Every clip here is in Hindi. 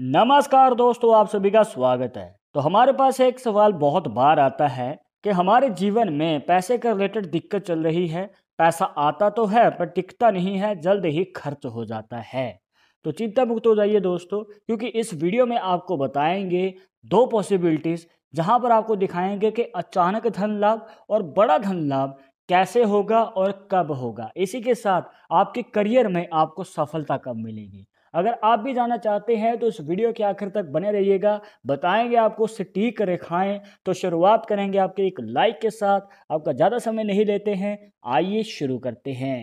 नमस्कार दोस्तों आप सभी का स्वागत है तो हमारे पास एक सवाल बहुत बार आता है कि हमारे जीवन में पैसे के रिलेटेड दिक्कत चल रही है पैसा आता तो है पर टिकता नहीं है जल्द ही खर्च हो जाता है तो चिंता मुक्त हो जाइए दोस्तों क्योंकि इस वीडियो में आपको बताएंगे दो पॉसिबिलिटीज़ जहां पर आपको दिखाएंगे कि अचानक धन लाभ और बड़ा धन लाभ कैसे होगा और कब होगा इसी के साथ आपके करियर में आपको सफलता कब मिलेगी अगर आप भी जाना चाहते हैं तो इस वीडियो के आखिर तक बने रहिएगा बताएंगे आपको सटीक रेखाएं तो शुरुआत करेंगे आपके एक लाइक के साथ आपका ज़्यादा समय नहीं लेते हैं आइए शुरू करते हैं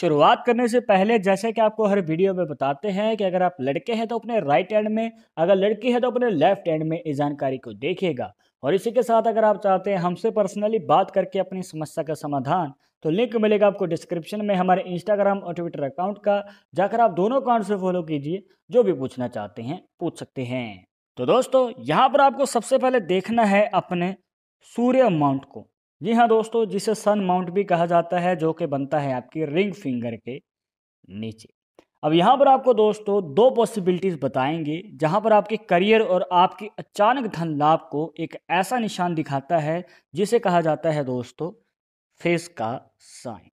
शुरुआत करने से पहले जैसे कि आपको हर वीडियो में बताते हैं कि अगर आप लड़के हैं तो अपने राइट हैंड में अगर लड़की है तो अपने लेफ्ट एंड में इस जानकारी को देखिएगा और इसी के साथ अगर आप चाहते हैं हमसे पर्सनली बात करके अपनी समस्या का समाधान तो लिंक मिलेगा आपको डिस्क्रिप्शन में हमारे इंस्टाग्राम और ट्विटर अकाउंट का जाकर आप दोनों अकाउंट से फॉलो कीजिए जो भी पूछना चाहते हैं पूछ सकते हैं तो दोस्तों यहाँ पर आपको सबसे पहले देखना है अपने सूर्य माउंट को जी हाँ दोस्तों जिसे सन माउंट भी कहा जाता है जो कि बनता है आपकी रिंग फिंगर के नीचे अब यहाँ पर आपको दोस्तों दो पॉसिबिलिटीज़ बताएंगे जहाँ पर आपके करियर और आपकी अचानक धन लाभ को एक ऐसा निशान दिखाता है जिसे कहा जाता है दोस्तों फेस का साइन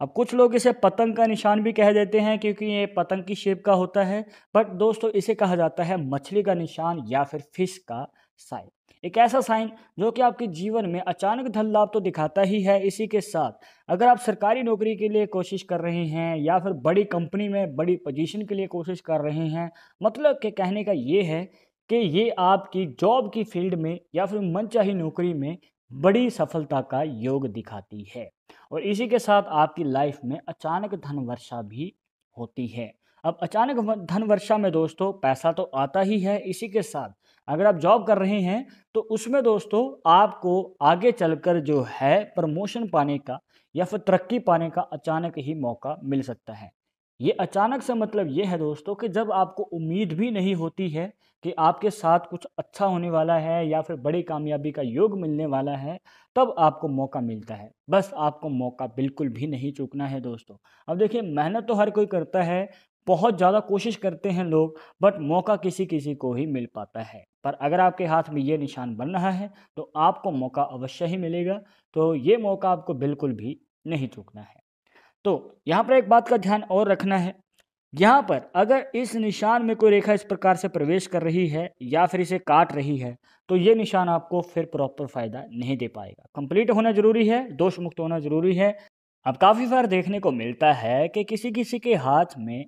अब कुछ लोग इसे पतंग का निशान भी कह देते हैं क्योंकि ये पतंग की शेप का होता है बट दोस्तों इसे कहा जाता है मछली का निशान या फिर फिश का साइन एक ऐसा साइन जो कि आपके जीवन में अचानक धन लाभ तो दिखाता ही है इसी के साथ अगर आप सरकारी नौकरी के लिए कोशिश कर रहे हैं या फिर बड़ी कंपनी में बड़ी पोजीशन के लिए कोशिश कर रहे हैं मतलब के कहने का ये है कि ये आपकी जॉब की फील्ड में या फिर मनचाही नौकरी में बड़ी सफलता का योग दिखाती है और इसी के साथ आपकी लाइफ में अचानक धन वर्षा भी होती है अब अचानक धन वर्षा में दोस्तों पैसा तो आता ही है इसी के साथ अगर आप जॉब कर रहे हैं तो उसमें दोस्तों आपको आगे चलकर जो है प्रमोशन पाने का या फिर तरक्की पाने का अचानक ही मौका मिल सकता है ये अचानक से मतलब ये है दोस्तों कि जब आपको उम्मीद भी नहीं होती है कि आपके साथ कुछ अच्छा होने वाला है या फिर बड़ी कामयाबी का योग मिलने वाला है तब आपको मौका मिलता है बस आपको मौका बिल्कुल भी नहीं चूकना है दोस्तों अब देखिए मेहनत तो हर कोई करता है बहुत ज़्यादा कोशिश करते हैं लोग बट मौका किसी किसी को ही मिल पाता है पर अगर आपके हाथ में ये निशान बन रहा है तो आपको मौका अवश्य ही मिलेगा तो ये मौका आपको बिल्कुल भी नहीं चूकना है तो यहाँ पर एक बात का ध्यान और रखना है यहाँ पर अगर इस निशान में कोई रेखा इस प्रकार से प्रवेश कर रही है या फिर इसे काट रही है तो ये निशान आपको फिर प्रॉपर फायदा नहीं दे पाएगा कंप्लीट होना जरूरी है दोष मुक्त होना जरूरी है अब काफ़ी बार देखने को मिलता है कि किसी किसी के हाथ में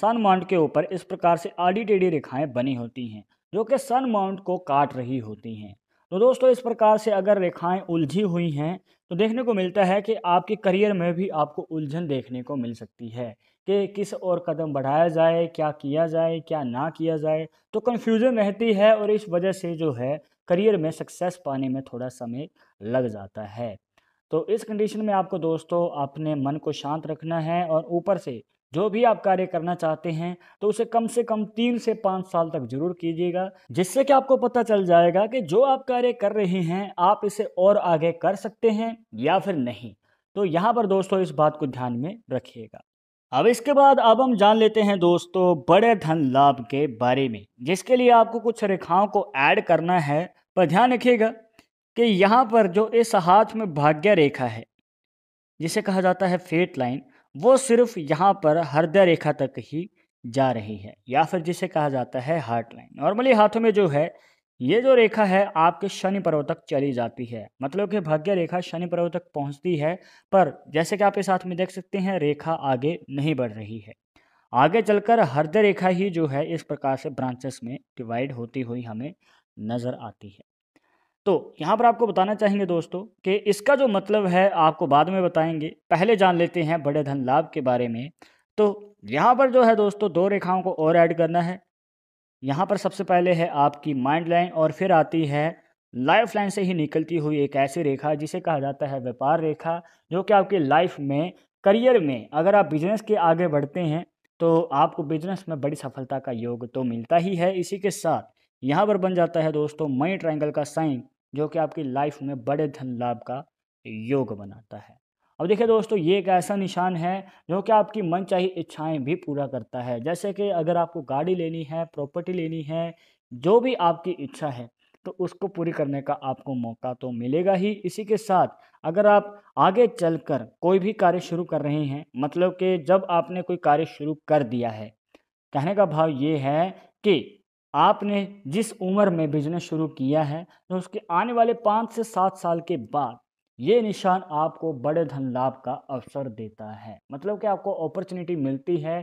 सन माउंट के ऊपर इस प्रकार से आड़ी टेढ़ी रेखाएं बनी होती हैं जो कि सन माउंट को काट रही होती हैं तो दोस्तों इस प्रकार से अगर रेखाएं उलझी हुई हैं तो देखने को मिलता है कि आपके करियर में भी आपको उलझन देखने को मिल सकती है कि किस और कदम बढ़ाया जाए क्या किया जाए क्या ना किया जाए तो कन्फ्यूज़न रहती है और इस वजह से जो है करियर में सक्सेस पाने में थोड़ा समय लग जाता है तो इस कंडीशन में आपको दोस्तों अपने मन को शांत रखना है और ऊपर से जो भी आप कार्य करना चाहते हैं तो उसे कम से कम तीन से पाँच साल तक जरूर कीजिएगा जिससे कि आपको पता चल जाएगा कि जो आप कार्य कर रहे हैं आप इसे और आगे कर सकते हैं या फिर नहीं तो यहाँ पर दोस्तों इस बात को ध्यान में रखिएगा अब इसके बाद अब हम जान लेते हैं दोस्तों बड़े धन लाभ के बारे में जिसके लिए आपको कुछ रेखाओं को ऐड करना है पर ध्यान रखिएगा कि यहाँ पर जो इस हाथ में भाग्य रेखा है जिसे कहा जाता है फेट लाइन वो सिर्फ यहाँ पर हृदय रेखा तक ही जा रही है या फिर जिसे कहा जाता है हार्ट लाइन नॉर्मली हाथों में जो है ये जो रेखा है आपके शनि पर्व तक चली जाती है मतलब कि भाग्य रेखा शनि पर्व तक पहुंचती है पर जैसे कि आप इस हाथ में देख सकते हैं रेखा आगे नहीं बढ़ रही है आगे चलकर हृदय रेखा ही जो है इस प्रकार से ब्रांचेस में डिवाइड होती हुई हमें नज़र आती है तो यहाँ पर आपको बताना चाहेंगे दोस्तों कि इसका जो मतलब है आपको बाद में बताएंगे पहले जान लेते हैं बड़े धन लाभ के बारे में तो यहाँ पर जो है दोस्तों दो रेखाओं को और ऐड करना है यहाँ पर सबसे पहले है आपकी माइंड लाइन और फिर आती है लाइफ लाइन से ही निकलती हुई एक ऐसी रेखा जिसे कहा जाता है व्यापार रेखा जो कि आपके लाइफ में करियर में अगर आप बिजनेस के आगे बढ़ते हैं तो आपको बिजनेस में बड़ी सफलता का योग तो मिलता ही है इसी के साथ यहाँ पर बन जाता है दोस्तों मई ट्रायंगल का साइन जो कि आपकी लाइफ में बड़े धन लाभ का योग बनाता है अब देखिए दोस्तों ये एक ऐसा निशान है जो कि आपकी मन मनचाही इच्छाएं भी पूरा करता है जैसे कि अगर आपको गाड़ी लेनी है प्रॉपर्टी लेनी है जो भी आपकी इच्छा है तो उसको पूरी करने का आपको मौका तो मिलेगा ही इसी के साथ अगर आप आगे चलकर कोई भी कार्य शुरू कर रहे हैं मतलब कि जब आपने कोई कार्य शुरू कर दिया है कहने का भाव ये है कि आपने जिस उम्र में बिजनेस शुरू किया है तो उसके आने वाले पाँच से सात साल के बाद ये निशान आपको बड़े धन लाभ का अवसर देता है मतलब कि आपको अपॉर्चुनिटी मिलती है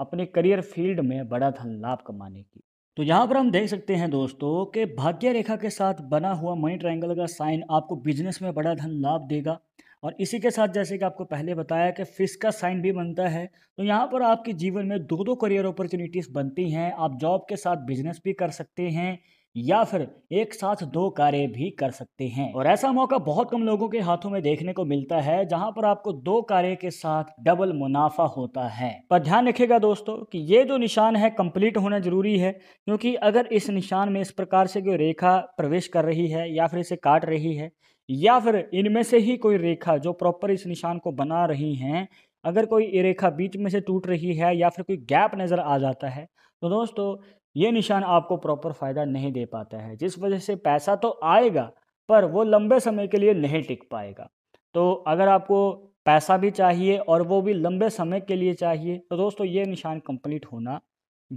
अपने करियर फील्ड में बड़ा धन लाभ कमाने की तो यहाँ पर हम देख सकते हैं दोस्तों कि भाग्य रेखा के साथ बना हुआ मनी ट्रायंगल का साइन आपको बिजनेस में बड़ा धन लाभ देगा और इसी के साथ जैसे कि आपको पहले बताया कि फिश का साइन भी बनता है तो यहाँ पर आपके जीवन में दो दो करियर अपॉर्चुनिटीज़ बनती हैं आप जॉब के साथ बिजनेस भी कर सकते हैं या फिर एक साथ दो कार्य भी कर सकते हैं और ऐसा मौका बहुत कम लोगों के हाथों में देखने को मिलता है जहां पर आपको दो कार्य के साथ डबल मुनाफा होता है पर ध्यान रखिएगा दोस्तों कि ये जो निशान है कंप्लीट होना जरूरी है क्योंकि अगर इस निशान में इस प्रकार से कोई रेखा प्रवेश कर रही है या फिर इसे काट रही है या फिर इनमें से ही कोई रेखा जो प्रॉपर इस निशान को बना रही हैं अगर कोई रेखा बीच में से टूट रही है या फिर कोई गैप नज़र आ जाता है तो दोस्तों ये निशान आपको प्रॉपर फ़ायदा नहीं दे पाता है जिस वजह से पैसा तो आएगा पर वो लंबे समय के लिए नहीं टिक पाएगा तो अगर आपको पैसा भी चाहिए और वो भी लंबे समय के लिए चाहिए तो दोस्तों ये निशान कंप्लीट होना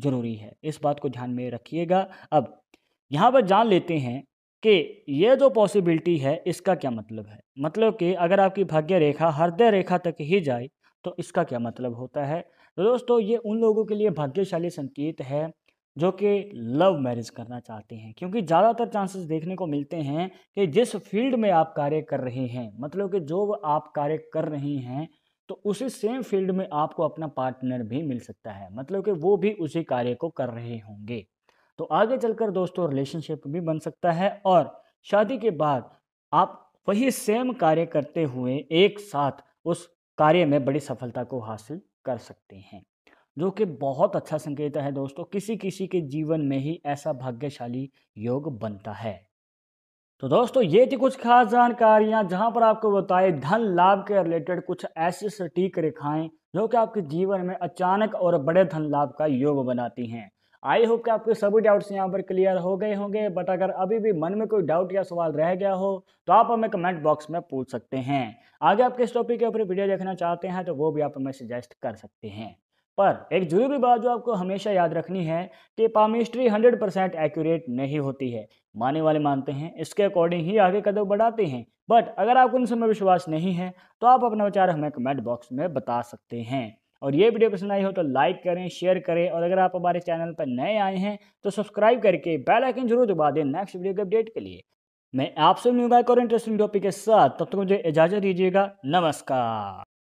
ज़रूरी है इस बात को ध्यान में रखिएगा अब यहाँ पर जान लेते हैं कि ये जो पॉसिबिलिटी है इसका क्या मतलब है मतलब कि अगर आपकी भाग्य रेखा हृदय रेखा तक ही जाए तो इसका क्या मतलब होता है तो दोस्तों ये उन लोगों के लिए भाग्यशाली संकेत है जो कि लव मैरिज करना चाहते हैं क्योंकि ज़्यादातर चांसेस देखने को मिलते हैं कि जिस फील्ड में आप कार्य कर रहे हैं मतलब कि जो आप कार्य कर रहे हैं तो उसी सेम फील्ड में आपको अपना पार्टनर भी मिल सकता है मतलब कि वो भी उसी कार्य को कर रहे होंगे तो आगे चलकर दोस्तों रिलेशनशिप भी बन सकता है और शादी के बाद आप वही सेम कार्य करते हुए एक साथ उस कार्य में बड़ी सफलता को हासिल कर सकते हैं जो कि बहुत अच्छा संकेत है दोस्तों किसी किसी के जीवन में ही ऐसा भाग्यशाली योग बनता है तो दोस्तों ये थी कुछ खास जानकारियां जहां पर आपको बताए धन लाभ के रिलेटेड कुछ ऐसी सटीक रेखाएं जो कि आपके जीवन में अचानक और बड़े धन लाभ का योग बनाती हैं आई होप कि आपके सभी डाउट्स यहाँ पर क्लियर हो गए होंगे बट अगर अभी भी मन में कोई डाउट या सवाल रह गया हो तो आप हमें कमेंट बॉक्स में पूछ सकते हैं आगे आप किस टॉपिक के ऊपर वीडियो देखना चाहते हैं तो वो भी आप हमें सजेस्ट कर सकते हैं पर एक जरूरी बात जो आपको हमेशा याद रखनी है कि पामिस्ट्री 100 परसेंट एक्यूरेट नहीं होती है माने वाले मानते हैं इसके अकॉर्डिंग ही आगे कदम बढ़ाते हैं बट अगर आपको उन समय विश्वास नहीं है तो आप अपना विचार हमें कमेंट बॉक्स में बता सकते हैं और ये वीडियो पसंद आई हो तो लाइक करें शेयर करें और अगर आप हमारे चैनल पर नए आए हैं तो सब्सक्राइब करके बेल आइकन जरूर दबा दें नेक्स्ट वीडियो के अपडेट के लिए मैं आपसे मिलूंगा एक और इंटरेस्टिंग टॉपिक के साथ तब तक तो मुझे इजाज़त दीजिएगा नमस्कार